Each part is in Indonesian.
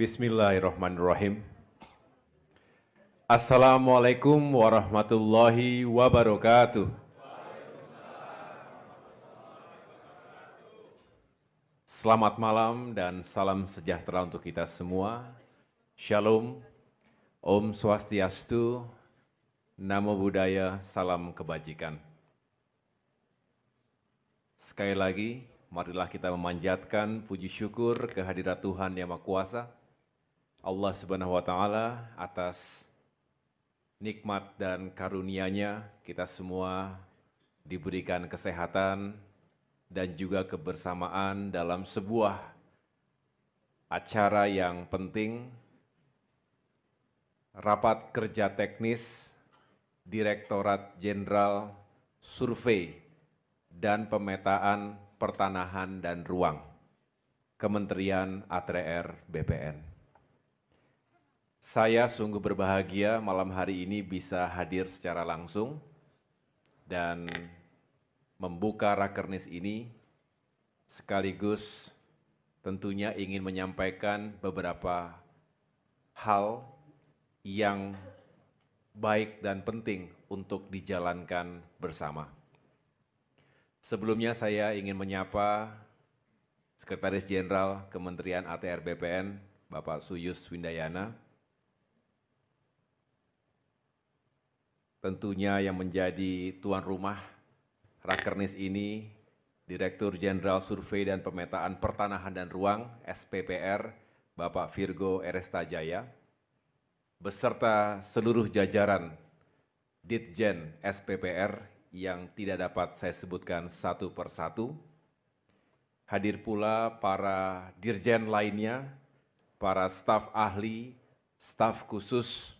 Bismillahirrahmanirrahim. Assalamualaikum warahmatullahi wabarakatuh. Selamat malam dan salam sejahtera untuk kita semua. Shalom, Om Swastiastu, Namo Buddhaya, Salam Kebajikan. Sekali lagi, marilah kita memanjatkan puji syukur kehadirat Tuhan Yang Maha Kuasa, Allah Subhanahu wa taala atas nikmat dan karunia-Nya kita semua diberikan kesehatan dan juga kebersamaan dalam sebuah acara yang penting rapat kerja teknis Direktorat Jenderal Survei dan Pemetaan Pertanahan dan Ruang Kementerian ATR BPN. Saya sungguh berbahagia malam hari ini bisa hadir secara langsung dan membuka rakernis ini sekaligus tentunya ingin menyampaikan beberapa hal yang baik dan penting untuk dijalankan bersama. Sebelumnya saya ingin menyapa Sekretaris Jenderal Kementerian ATR BPN Bapak Suyus Windayana, tentunya yang menjadi tuan rumah Rakernis ini, Direktur Jenderal Survei dan Pemetaan Pertanahan dan Ruang SPPR, Bapak Virgo Jaya beserta seluruh jajaran Ditjen SPPR yang tidak dapat saya sebutkan satu per satu, Hadir pula para dirjen lainnya, para staf ahli, staf khusus,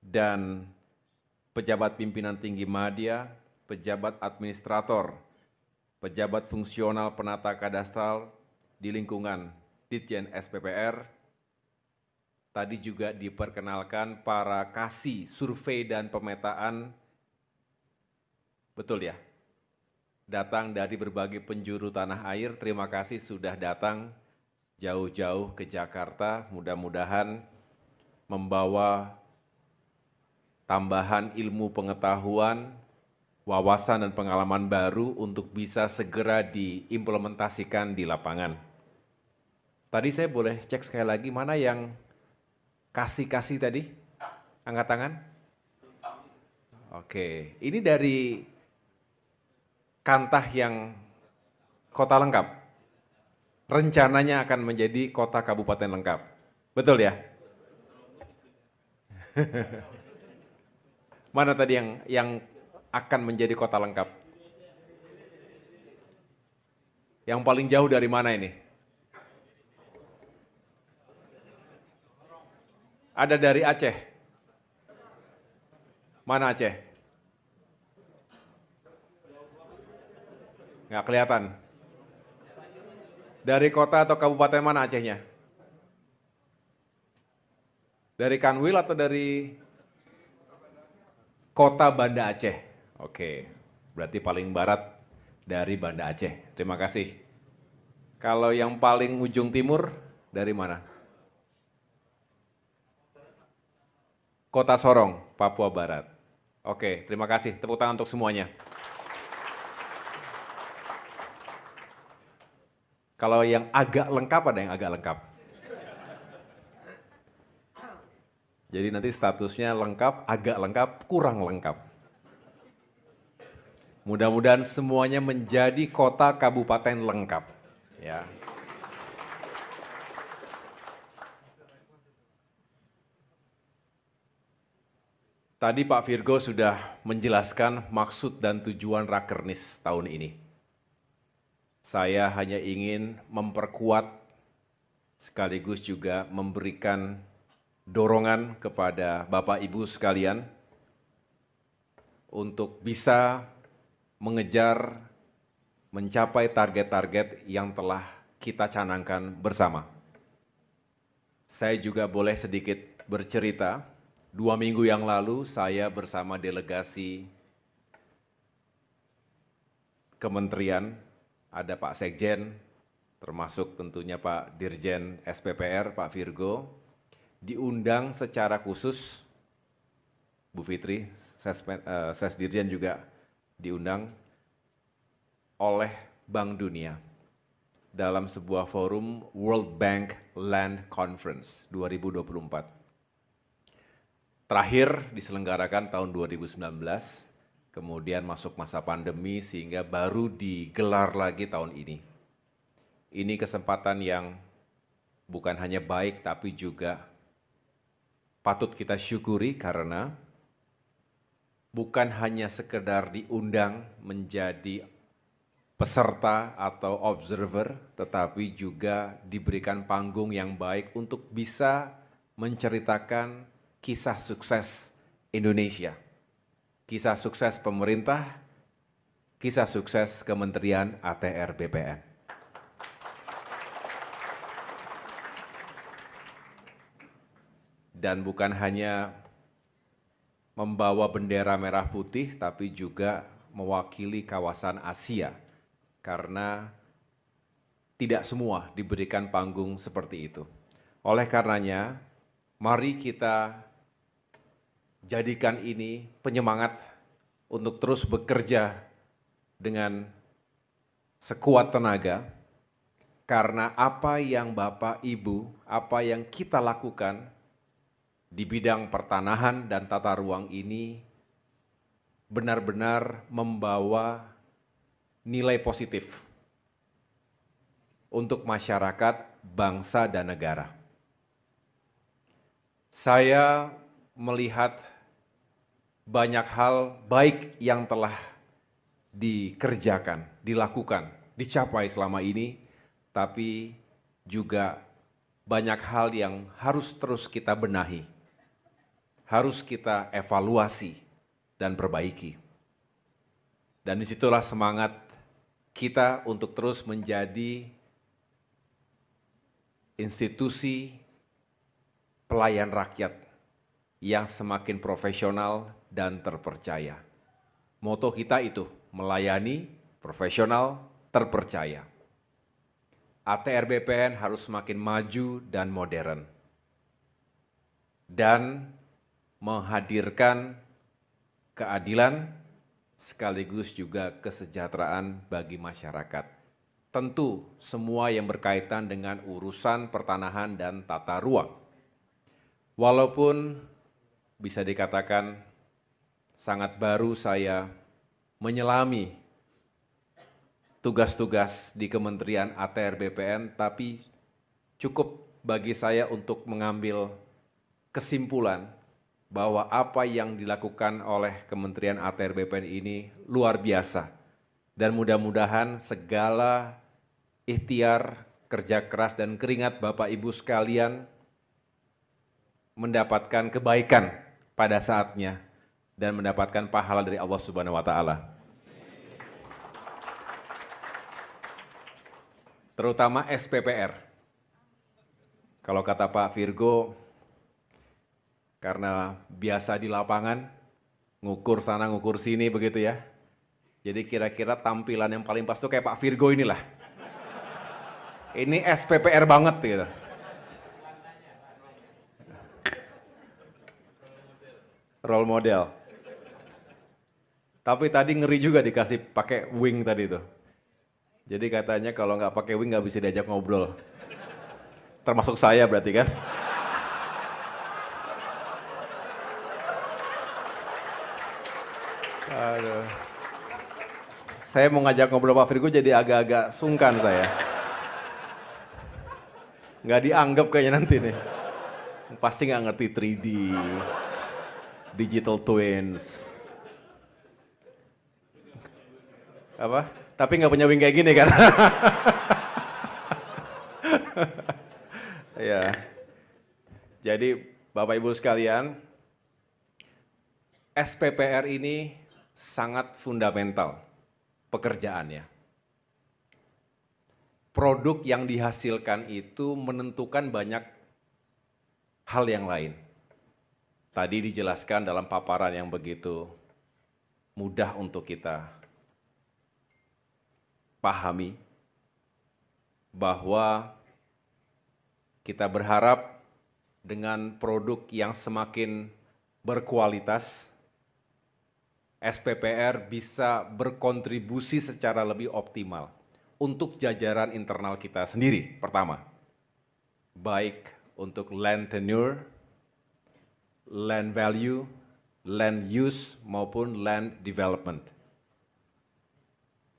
dan pejabat pimpinan tinggi media, pejabat administrator, pejabat fungsional penata kadastral di lingkungan Ditjen SPPR. Tadi juga diperkenalkan para kasih survei dan pemetaan, betul ya, datang dari berbagai penjuru tanah air. Terima kasih sudah datang jauh-jauh ke Jakarta. Mudah-mudahan membawa tambahan ilmu pengetahuan, wawasan dan pengalaman baru untuk bisa segera diimplementasikan di lapangan. Tadi saya boleh cek sekali lagi mana yang kasih-kasih tadi? Angkat tangan. Oke, ini dari Kantah yang kota lengkap. Rencananya akan menjadi kota kabupaten lengkap. Betul ya? Mana tadi yang yang akan menjadi kota lengkap? Yang paling jauh dari mana ini? Ada dari Aceh. Mana Aceh? Nggak kelihatan. Dari kota atau kabupaten mana Acehnya? Dari Kanwil atau dari Kota Banda Aceh. Oke, berarti paling barat dari Banda Aceh. Terima kasih. Kalau yang paling ujung timur dari mana? Kota Sorong, Papua Barat. Oke, terima kasih. Tepuk tangan untuk semuanya. Kalau yang agak lengkap ada yang agak lengkap. Jadi nanti statusnya lengkap, agak lengkap, kurang lengkap. Mudah-mudahan semuanya menjadi kota kabupaten lengkap. Ya. Tadi Pak Virgo sudah menjelaskan maksud dan tujuan Rakernis tahun ini. Saya hanya ingin memperkuat sekaligus juga memberikan dorongan kepada Bapak Ibu sekalian untuk bisa mengejar mencapai target-target yang telah kita canangkan bersama. Saya juga boleh sedikit bercerita, dua minggu yang lalu saya bersama delegasi kementerian, ada Pak Sekjen, termasuk tentunya Pak Dirjen SPPR, Pak Virgo, diundang secara khusus, Bu Fitri, eh, Ses Dirjen juga diundang oleh Bank Dunia dalam sebuah forum World Bank Land Conference 2024. Terakhir diselenggarakan tahun 2019, kemudian masuk masa pandemi sehingga baru digelar lagi tahun ini. Ini kesempatan yang bukan hanya baik tapi juga patut kita syukuri karena bukan hanya sekedar diundang menjadi peserta atau observer, tetapi juga diberikan panggung yang baik untuk bisa menceritakan kisah sukses Indonesia, kisah sukses pemerintah, kisah sukses Kementerian ATR BPN. dan bukan hanya membawa bendera merah putih tapi juga mewakili kawasan Asia karena tidak semua diberikan panggung seperti itu. Oleh karenanya, mari kita jadikan ini penyemangat untuk terus bekerja dengan sekuat tenaga karena apa yang Bapak Ibu, apa yang kita lakukan di bidang pertanahan dan tata ruang ini benar-benar membawa nilai positif untuk masyarakat, bangsa, dan negara. Saya melihat banyak hal baik yang telah dikerjakan, dilakukan, dicapai selama ini, tapi juga banyak hal yang harus terus kita benahi harus kita evaluasi dan perbaiki. Dan disitulah semangat kita untuk terus menjadi institusi pelayan rakyat yang semakin profesional dan terpercaya. Moto kita itu melayani profesional terpercaya. ATR BPN harus semakin maju dan modern. Dan menghadirkan keadilan sekaligus juga kesejahteraan bagi masyarakat. Tentu semua yang berkaitan dengan urusan pertanahan dan tata ruang. Walaupun bisa dikatakan sangat baru saya menyelami tugas-tugas di Kementerian ATR BPN, tapi cukup bagi saya untuk mengambil kesimpulan bahwa apa yang dilakukan oleh Kementerian ATR BPN ini luar biasa. Dan mudah-mudahan segala ikhtiar, kerja keras dan keringat Bapak Ibu sekalian mendapatkan kebaikan pada saatnya dan mendapatkan pahala dari Allah Subhanahu wa taala. Terutama SPPR. Kalau kata Pak Virgo, karena biasa di lapangan ngukur sana ngukur sini begitu ya. Jadi kira-kira tampilan yang paling pas tuh kayak Pak Virgo inilah. Ini SPPR banget gitu. Role model. Tapi tadi ngeri juga dikasih pakai wing tadi tuh. Jadi katanya kalau nggak pakai wing nggak bisa diajak ngobrol. Termasuk saya berarti kan. Aduh. Saya mau ngajak ngobrol Pak Virgo jadi agak-agak sungkan saya. Nggak dianggap kayaknya nanti nih. Pasti nggak ngerti 3D, digital twins. Apa? Tapi nggak punya wing kayak gini kan? ya. Jadi Bapak Ibu sekalian, SPPR ini sangat fundamental pekerjaannya. Produk yang dihasilkan itu menentukan banyak hal yang lain. Tadi dijelaskan dalam paparan yang begitu mudah untuk kita pahami bahwa kita berharap dengan produk yang semakin berkualitas, SPPR bisa berkontribusi secara lebih optimal untuk jajaran internal kita sendiri pertama. Baik untuk land tenure, land value, land use maupun land development.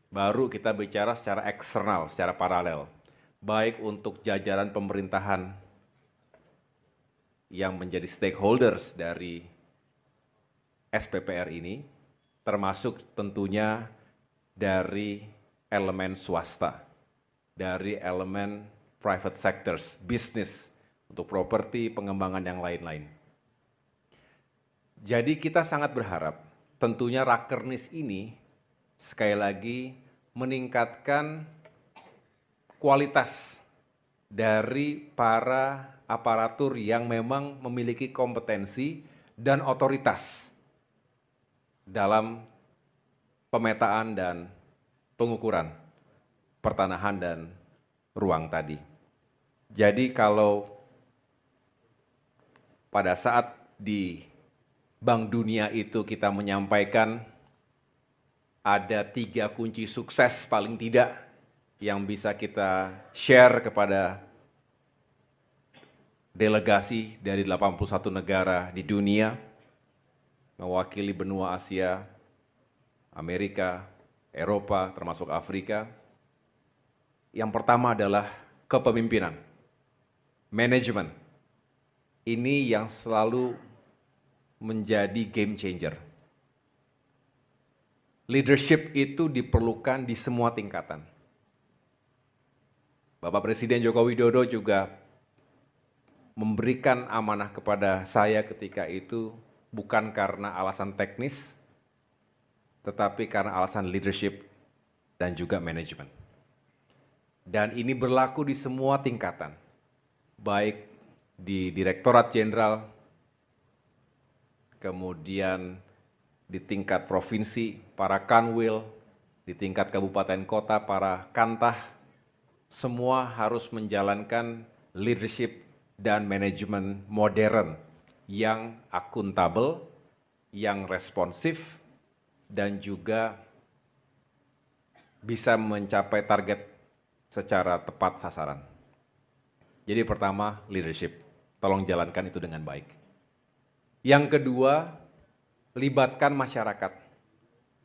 Baru kita bicara secara eksternal, secara paralel. Baik untuk jajaran pemerintahan yang menjadi stakeholders dari SPPR ini, termasuk tentunya dari elemen swasta, dari elemen private sectors, bisnis, untuk properti, pengembangan yang lain-lain. Jadi kita sangat berharap tentunya Rakernis ini sekali lagi meningkatkan kualitas dari para aparatur yang memang memiliki kompetensi dan otoritas dalam pemetaan dan pengukuran pertanahan dan ruang tadi. Jadi kalau pada saat di Bank Dunia itu kita menyampaikan ada tiga kunci sukses paling tidak yang bisa kita share kepada delegasi dari 81 negara di dunia mewakili benua Asia, Amerika, Eropa, termasuk Afrika. Yang pertama adalah kepemimpinan, manajemen. Ini yang selalu menjadi game changer. Leadership itu diperlukan di semua tingkatan. Bapak Presiden Joko Widodo juga memberikan amanah kepada saya ketika itu bukan karena alasan teknis, tetapi karena alasan leadership dan juga manajemen. Dan ini berlaku di semua tingkatan, baik di Direktorat Jenderal, kemudian di tingkat provinsi, para kanwil, di tingkat kabupaten kota, para kantah, semua harus menjalankan leadership dan manajemen modern yang akuntabel, yang responsif, dan juga bisa mencapai target secara tepat sasaran. Jadi pertama, leadership. Tolong jalankan itu dengan baik. Yang kedua, libatkan masyarakat.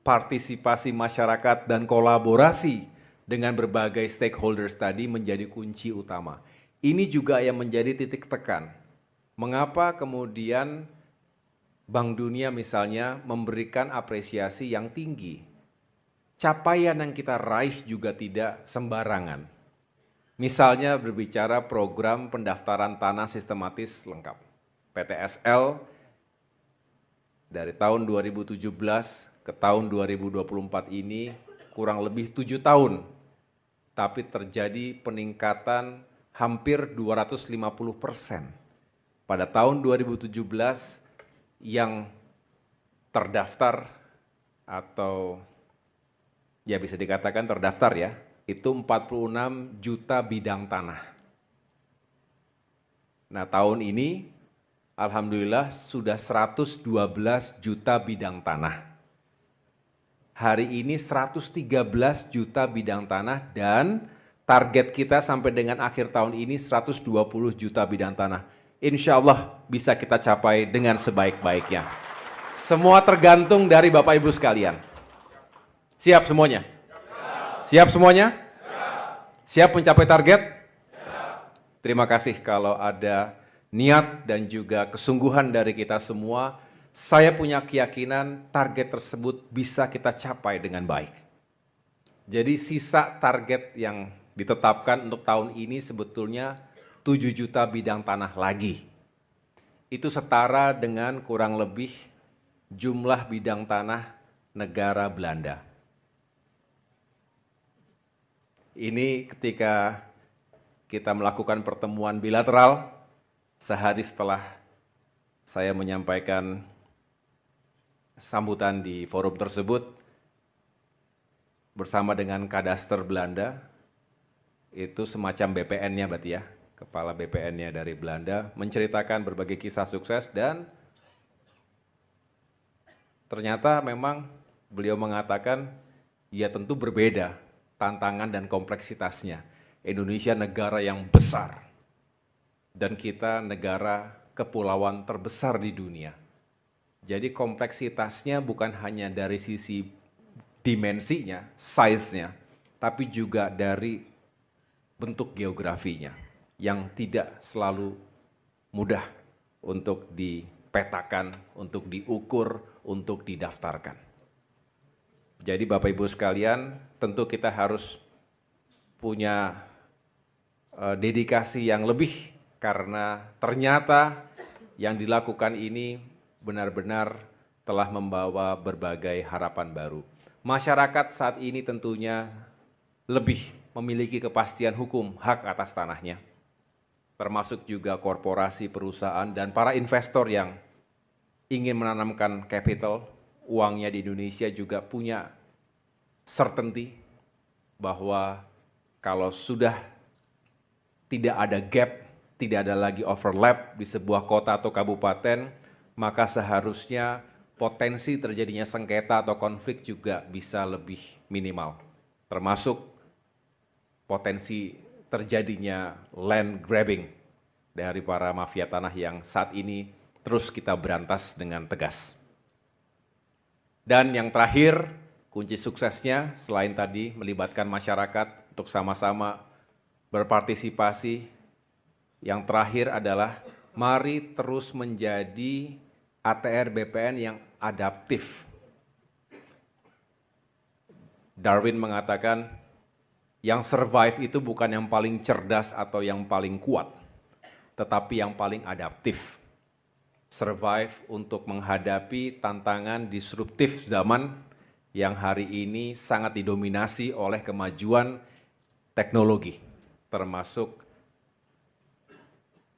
Partisipasi masyarakat dan kolaborasi dengan berbagai stakeholders tadi menjadi kunci utama. Ini juga yang menjadi titik tekan Mengapa kemudian Bank Dunia misalnya memberikan apresiasi yang tinggi? Capaian yang kita raih juga tidak sembarangan. Misalnya berbicara program pendaftaran tanah sistematis lengkap. PTSL dari tahun 2017 ke tahun 2024 ini kurang lebih tujuh tahun, tapi terjadi peningkatan hampir 250 persen pada tahun 2017 yang terdaftar atau ya bisa dikatakan terdaftar ya, itu 46 juta bidang tanah. Nah tahun ini Alhamdulillah sudah 112 juta bidang tanah. Hari ini 113 juta bidang tanah dan target kita sampai dengan akhir tahun ini 120 juta bidang tanah insya Allah bisa kita capai dengan sebaik-baiknya. Semua tergantung dari Bapak Ibu sekalian. Siap semuanya? Siap semuanya? Siap mencapai target? Terima kasih kalau ada niat dan juga kesungguhan dari kita semua. Saya punya keyakinan target tersebut bisa kita capai dengan baik. Jadi sisa target yang ditetapkan untuk tahun ini sebetulnya 7 juta bidang tanah lagi. Itu setara dengan kurang lebih jumlah bidang tanah negara Belanda. Ini ketika kita melakukan pertemuan bilateral sehari setelah saya menyampaikan sambutan di forum tersebut bersama dengan kadaster Belanda itu semacam BPN-nya berarti ya kepala BPN-nya dari Belanda, menceritakan berbagai kisah sukses dan ternyata memang beliau mengatakan ya tentu berbeda tantangan dan kompleksitasnya. Indonesia negara yang besar dan kita negara kepulauan terbesar di dunia. Jadi kompleksitasnya bukan hanya dari sisi dimensinya, size-nya, tapi juga dari bentuk geografinya yang tidak selalu mudah untuk dipetakan, untuk diukur, untuk didaftarkan. Jadi Bapak Ibu sekalian, tentu kita harus punya e, dedikasi yang lebih karena ternyata yang dilakukan ini benar-benar telah membawa berbagai harapan baru. Masyarakat saat ini tentunya lebih memiliki kepastian hukum hak atas tanahnya termasuk juga korporasi, perusahaan, dan para investor yang ingin menanamkan capital, uangnya di Indonesia juga punya certainty bahwa kalau sudah tidak ada gap, tidak ada lagi overlap di sebuah kota atau kabupaten, maka seharusnya potensi terjadinya sengketa atau konflik juga bisa lebih minimal. Termasuk potensi terjadinya land grabbing dari para mafia tanah yang saat ini terus kita berantas dengan tegas. Dan yang terakhir, kunci suksesnya selain tadi melibatkan masyarakat untuk sama-sama berpartisipasi, yang terakhir adalah mari terus menjadi ATR BPN yang adaptif. Darwin mengatakan yang survive itu bukan yang paling cerdas atau yang paling kuat, tetapi yang paling adaptif. Survive untuk menghadapi tantangan disruptif zaman yang hari ini sangat didominasi oleh kemajuan teknologi, termasuk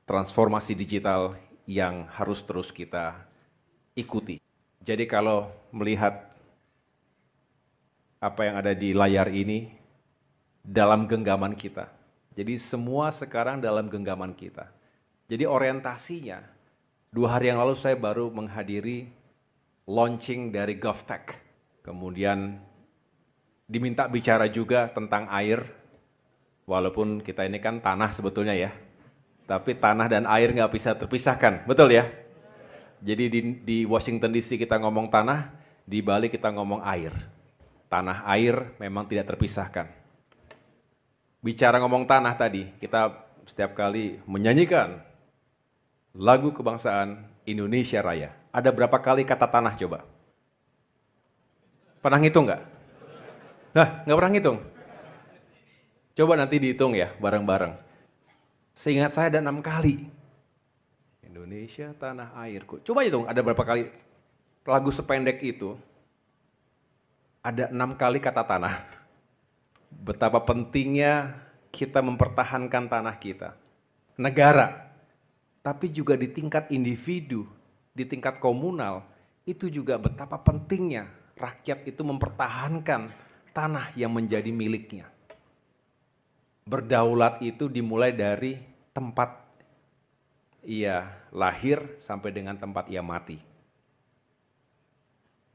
transformasi digital yang harus terus kita ikuti. Jadi kalau melihat apa yang ada di layar ini, dalam genggaman kita. Jadi semua sekarang dalam genggaman kita. Jadi orientasinya, dua hari yang lalu saya baru menghadiri launching dari GovTech. Kemudian diminta bicara juga tentang air, walaupun kita ini kan tanah sebetulnya ya. Tapi tanah dan air nggak bisa terpisahkan, betul ya? Jadi di, di Washington DC kita ngomong tanah, di Bali kita ngomong air. Tanah air memang tidak terpisahkan bicara ngomong tanah tadi, kita setiap kali menyanyikan lagu kebangsaan Indonesia Raya. Ada berapa kali kata tanah coba? Pernah ngitung nggak? Nah, nggak pernah ngitung. Coba nanti dihitung ya bareng-bareng. Seingat saya ada enam kali. Indonesia tanah airku. Coba hitung ada berapa kali lagu sependek itu. Ada enam kali kata tanah betapa pentingnya kita mempertahankan tanah kita, negara, tapi juga di tingkat individu, di tingkat komunal, itu juga betapa pentingnya rakyat itu mempertahankan tanah yang menjadi miliknya. Berdaulat itu dimulai dari tempat ia lahir sampai dengan tempat ia mati.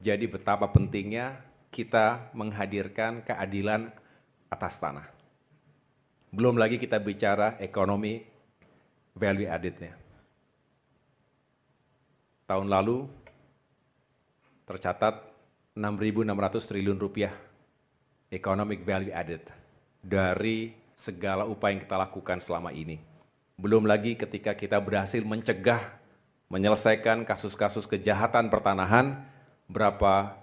Jadi betapa pentingnya kita menghadirkan keadilan atas tanah. Belum lagi kita bicara ekonomi value added-nya. Tahun lalu tercatat 6.600 triliun rupiah economic value added dari segala upaya yang kita lakukan selama ini. Belum lagi ketika kita berhasil mencegah, menyelesaikan kasus-kasus kejahatan pertanahan, berapa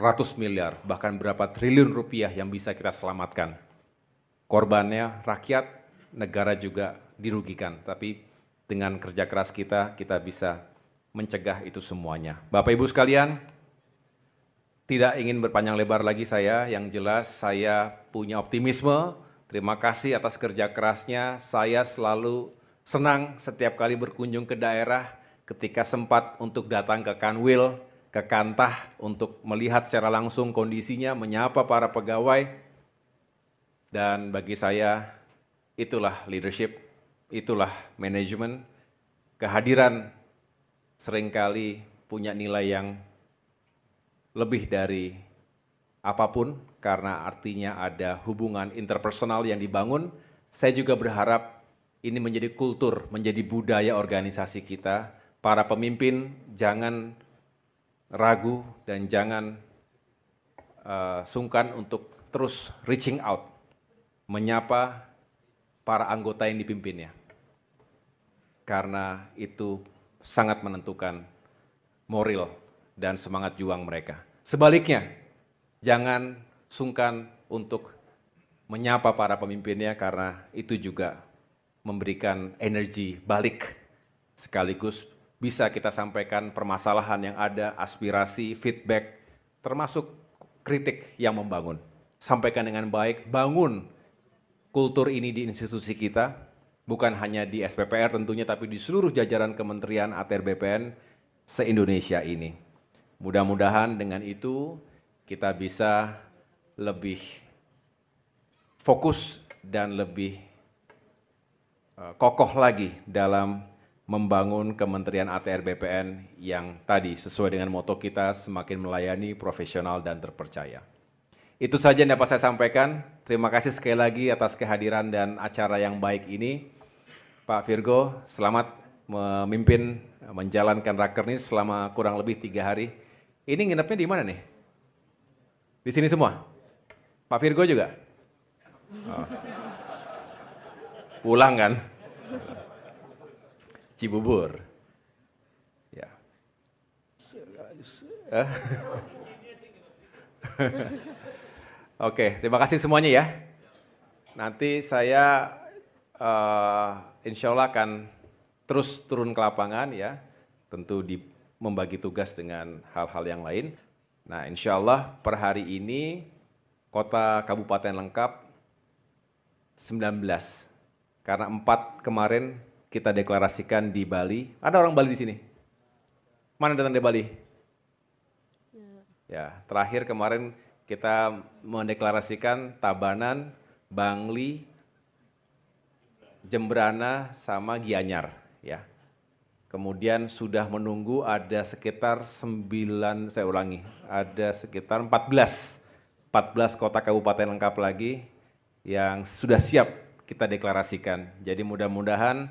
ratus miliar, bahkan berapa triliun rupiah yang bisa kita selamatkan. Korbannya rakyat, negara juga dirugikan, tapi dengan kerja keras kita, kita bisa mencegah itu semuanya. Bapak Ibu sekalian, tidak ingin berpanjang lebar lagi saya, yang jelas saya punya optimisme, terima kasih atas kerja kerasnya, saya selalu senang setiap kali berkunjung ke daerah, ketika sempat untuk datang ke Kanwil, ke Kantah untuk melihat secara langsung kondisinya, menyapa para pegawai. Dan bagi saya itulah leadership, itulah manajemen. Kehadiran seringkali punya nilai yang lebih dari apapun karena artinya ada hubungan interpersonal yang dibangun. Saya juga berharap ini menjadi kultur, menjadi budaya organisasi kita. Para pemimpin jangan ragu dan jangan uh, sungkan untuk terus reaching out, menyapa para anggota yang dipimpinnya. Karena itu sangat menentukan moral dan semangat juang mereka. Sebaliknya, jangan sungkan untuk menyapa para pemimpinnya karena itu juga memberikan energi balik sekaligus bisa kita sampaikan permasalahan yang ada, aspirasi, feedback, termasuk kritik yang membangun. Sampaikan dengan baik, bangun kultur ini di institusi kita, bukan hanya di SPPR tentunya, tapi di seluruh jajaran kementerian ATR BPN se-Indonesia ini. Mudah-mudahan dengan itu kita bisa lebih fokus dan lebih eh, kokoh lagi dalam membangun Kementerian ATR BPN yang tadi sesuai dengan moto kita semakin melayani profesional dan terpercaya. Itu saja yang dapat saya sampaikan. Terima kasih sekali lagi atas kehadiran dan acara yang baik ini. Pak Virgo, selamat memimpin menjalankan rakernis selama kurang lebih tiga hari. Ini nginepnya di mana nih? Di sini semua? Pak Virgo juga? Oh. Pulang kan? Cibubur. Ya. Oke, terima kasih semuanya ya. Nanti saya uh, insya Allah akan terus turun ke lapangan ya, tentu di, membagi tugas dengan hal-hal yang lain. Nah, insya Allah per hari ini kota kabupaten lengkap 19, karena 4 kemarin kita deklarasikan di Bali. Ada orang Bali di sini? Mana datang dari Bali? Ya, terakhir kemarin kita mendeklarasikan Tabanan, Bangli, Jembrana sama Gianyar ya. Kemudian sudah menunggu ada sekitar sembilan. saya ulangi, ada sekitar 14 14 kota kabupaten lengkap lagi yang sudah siap kita deklarasikan. Jadi mudah-mudahan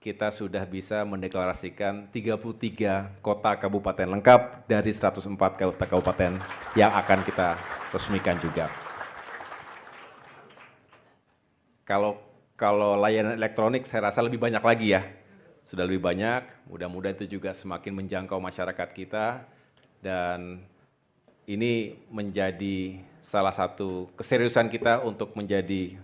kita sudah bisa mendeklarasikan 33 kota kabupaten lengkap dari 104 kota kabupaten yang akan kita resmikan juga. Kalau kalau layanan elektronik saya rasa lebih banyak lagi ya. Sudah lebih banyak, mudah-mudahan itu juga semakin menjangkau masyarakat kita dan ini menjadi salah satu keseriusan kita untuk menjadi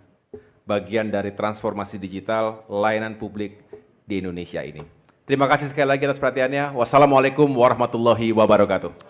bagian dari transformasi digital layanan publik di Indonesia ini. Terima kasih sekali lagi atas perhatiannya. Wassalamualaikum warahmatullahi wabarakatuh.